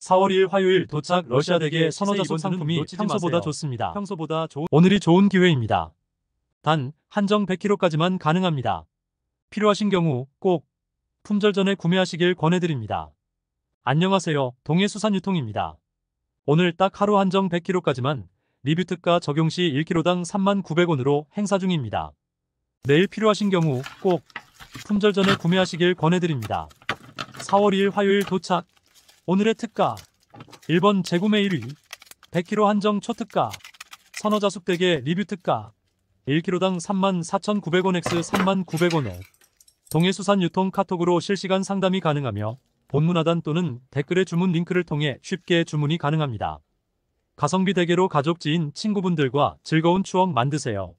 4월 2일 화요일 도착 러시아 대게 선호자속 상품이 평소보다 마세요. 좋습니다. 평소보다 좋은 오늘이 좋은 기회입니다. 단 한정 100kg까지만 가능합니다. 필요하신 경우 꼭 품절 전에 구매하시길 권해드립니다. 안녕하세요. 동해수산유통입니다. 오늘 딱 하루 한정 100kg까지만 리뷰 특가 적용 시 1kg당 3 9 0 0원으로 행사 중입니다. 내일 필요하신 경우 꼭 품절 전에 구매하시길 권해드립니다. 4월 2일 화요일 도착 오늘의 특가 1번 재구매 1위 100kg 한정 초특가 선어자숙대게 리뷰 특가 1kg당 34,900원 x 3,900원에 동해수산 유통 카톡으로 실시간 상담이 가능하며 본문 화단 또는 댓글의 주문 링크를 통해 쉽게 주문이 가능합니다. 가성비 대게로 가족 지인 친구분들과 즐거운 추억 만드세요.